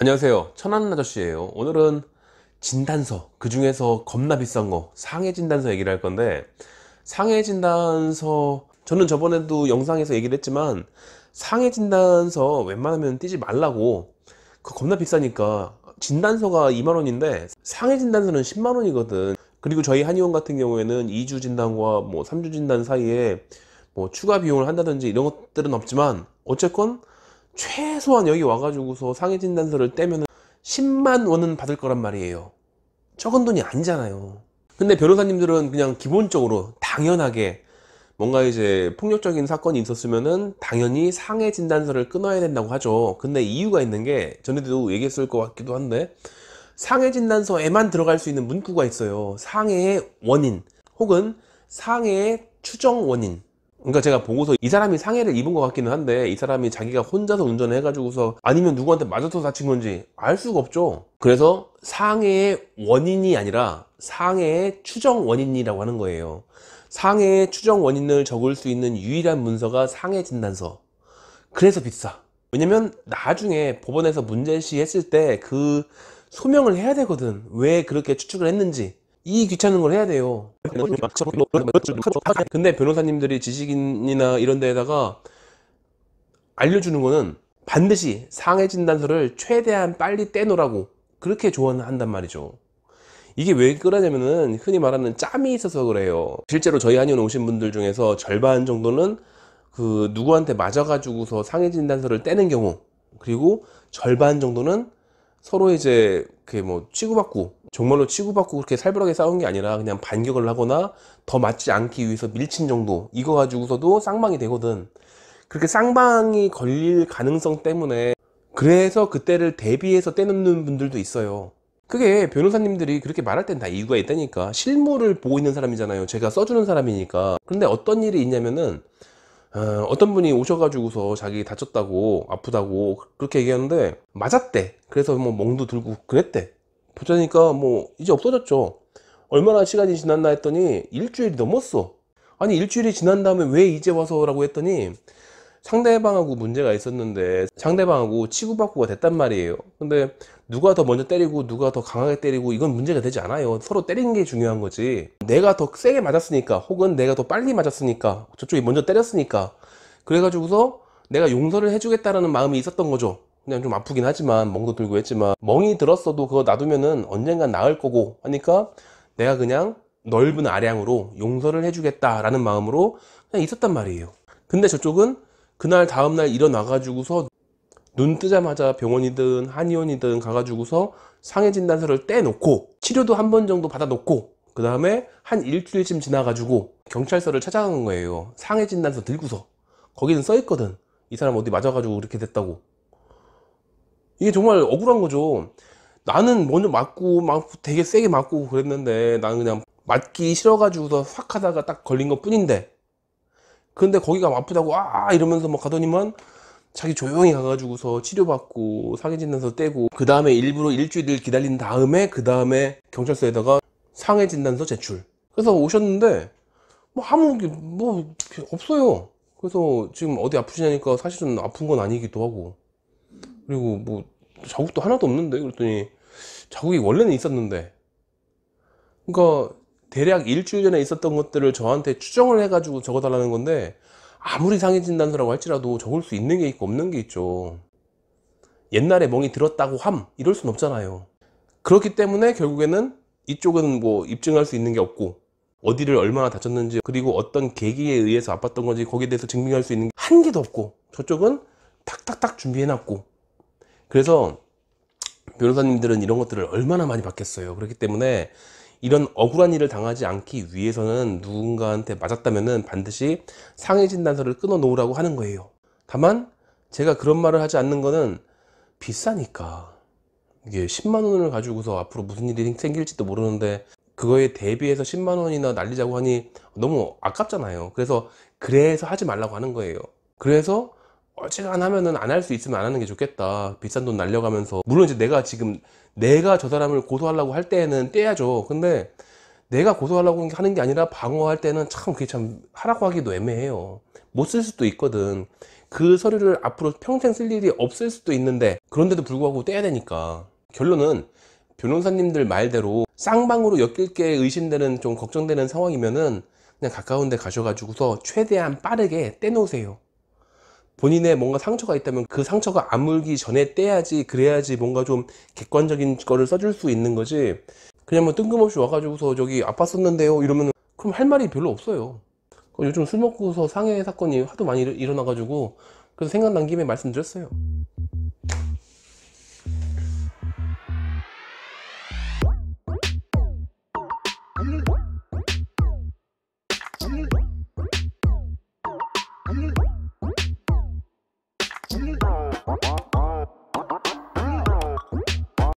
안녕하세요 천안 아저씨예요 오늘은 진단서 그 중에서 겁나 비싼 거 상해 진단서 얘기를 할 건데 상해 진단서 저는 저번에도 영상에서 얘기를 했지만 상해 진단서 웬만하면 뛰지 말라고 그 겁나 비싸니까 진단서가 2만원인데 상해 진단서는 10만원이거든 그리고 저희 한의원 같은 경우에는 2주 진단과 뭐 3주 진단 사이에 뭐 추가 비용을 한다든지 이런 것들은 없지만 어쨌건 최소한 여기 와가지고서 상해 진단서를 떼면 10만 원은 받을 거란 말이에요 적은 돈이 아니잖아요 근데 변호사님들은 그냥 기본적으로 당연하게 뭔가 이제 폭력적인 사건이 있었으면은 당연히 상해 진단서를 끊어야 된다고 하죠 근데 이유가 있는 게 전에도 얘기했을 것 같기도 한데 상해 진단서에만 들어갈 수 있는 문구가 있어요 상해의 원인 혹은 상해의 추정 원인 그러니까 제가 보고서 이 사람이 상해를 입은 것 같기는 한데 이 사람이 자기가 혼자서 운전을 해가지고서 아니면 누구한테 맞아서 다친 건지 알 수가 없죠 그래서 상해의 원인이 아니라 상해의 추정 원인이라고 하는 거예요 상해의 추정 원인을 적을 수 있는 유일한 문서가 상해 진단서 그래서 비싸 왜냐면 나중에 법원에서 문제시 했을 때 그 소명을 해야 되거든 왜 그렇게 추측을 했는지 이 귀찮은 걸 해야 돼요 근데 변호사님들이 지식인이나 이런 데에다가 알려주는 거는 반드시 상해 진단서를 최대한 빨리 떼놓으라고 그렇게 조언한단 을 말이죠 이게 왜 그러냐면은 흔히 말하는 짬이 있어서 그래요 실제로 저희 한의원 오신 분들 중에서 절반 정도는 그 누구한테 맞아가지고서 상해 진단서를 떼는 경우 그리고 절반 정도는 서로 이제 그게 뭐 치고받고 정말로 치고받고 그렇게 살벌하게 싸운 게 아니라 그냥 반격을 하거나 더 맞지 않기 위해서 밀친 정도 이거 가지고서도 쌍방이 되거든 그렇게 쌍방이 걸릴 가능성 때문에 그래서 그때를 대비해서 떼놓는 분들도 있어요 그게 변호사님들이 그렇게 말할 땐 다 이유가 있다니까 실물을 보고 있는 사람이잖아요 제가 써주는 사람이니까 근데 어떤 일이 있냐면은 어, 떤 분이 오셔가지고서 자기 다쳤다고 아프다고 그렇게 얘기하는데 맞았대 그래서 뭐 멍도 들고 그랬대 보자니까 뭐 이제 없어졌죠 얼마나 시간이 지났나 했더니 일주일이 넘었어 아니 일주일이 지난 다음에 왜 이제 와서 라고 했더니 상대방하고 문제가 있었는데 상대방하고 치고받고가 됐단 말이에요 근데 누가 더 먼저 때리고 누가 더 강하게 때리고 이건 문제가 되지 않아요 서로 때리는 게 중요한 거지 내가 더 세게 맞았으니까 혹은 내가 더 빨리 맞았으니까 저쪽이 먼저 때렸으니까 그래가지고서 내가 용서를 해주겠다라는 마음이 있었던 거죠 그냥 좀 아프긴 하지만 멍도 들고 했지만 멍이 들었어도 그거 놔두면은 언젠간 나을 거고 하니까 내가 그냥 넓은 아량으로 용서를 해주겠다라는 마음으로 그냥 있었단 말이에요 근데 저쪽은 그날 다음날 일어나가지고서 눈 뜨자마자 병원이든 한의원이든 가가지고서 상해 진단서를 떼놓고 치료도 한 번 정도 받아놓고 그 다음에 한 일주일쯤 지나가지고 경찰서를 찾아간 거예요 상해 진단서 들고서 거기는 써있거든 이 사람 어디 맞아가지고 이렇게 됐다고 이게 정말 억울한 거죠 나는 먼저 맞고 막 되게 세게 맞고 그랬는데 나는 그냥 맞기 싫어가지고서 확 하다가 딱 걸린 것 뿐인데 근데 거기가 아프다고 아, 아 이러면서 막 뭐 가더니만 자기 조용히 가가지고서 치료받고 사기진단서 떼고 그 다음에 일부러 일주일을 기다린 다음에 그 다음에 경찰서에다가 상해진단서 제출 그래서 오셨는데 뭐 아무 게뭐 없어요 그래서 지금 어디 아프시냐니까 사실은 아픈 건 아니기도 하고 그리고 뭐 자국도 하나도 없는데 그랬더니 자국이 원래는 있었는데 그러니까 대략 일주일 전에 있었던 것들을 저한테 추정을 해가지고 적어달라는 건데 아무리 상해진단서라고 할지라도 적을 수 있는 게 있고 없는 게 있죠 옛날에 멍이 들었다고 함 이럴 순 없잖아요 그렇기 때문에 결국에는 이쪽은 뭐 입증할 수 있는 게 없고 어디를 얼마나 다쳤는지 그리고 어떤 계기에 의해서 아팠던 건지 거기에 대해서 증명할 수 있는 게한 개도 없고 저쪽은 탁탁탁 준비해놨고 그래서 변호사님들은 이런 것들을 얼마나 많이 받겠어요 그렇기 때문에 이런 억울한 일을 당하지 않기 위해서는 누군가한테 맞았다면 반드시 상해 진단서를 끊어 놓으라고 하는 거예요. 다만 제가 그런 말을 하지 않는 거는 비싸니까 이게 10만 원을 가지고서 앞으로 무슨 일이 생길지도 모르는데 그거에 대비해서 10만 원이나 날리자고 하니 너무 아깝잖아요. 그래서 그래서 하지 말라고 하는 거예요. 그래서 얼지간하면은 안 할 수 있으면 안 하는 게 좋겠다 비싼 돈 날려가면서 물론 이제 내가 지금 내가 저 사람을 고소하려고 할 때에는 떼야죠 근데 내가 고소하려고 하는 게 아니라 방어할 때는 참 그게 참 하라고 하기도 애매해요 못 쓸 수도 있거든 그 서류를 앞으로 평생 쓸 일이 없을 수도 있는데 그런데도 불구하고 떼야 되니까 결론은 변호사님들 말대로 쌍방으로 엮일 게 의심되는 좀 걱정되는 상황이면은 그냥 가까운 데 가셔가지고서 최대한 빠르게 떼놓으세요 본인의 뭔가 상처가 있다면 그 상처가 아물기 전에 떼야지 그래야지 뭔가 좀 객관적인 거를 써줄 수 있는 거지 그냥 뭐 뜬금없이 와가지고서 저기 아팠었는데요 이러면 그럼 할 말이 별로 없어요 요즘 술 먹고서 상해 사건이 하도 많이 일어나가지고 그래서 생각난 김에 말씀드렸어요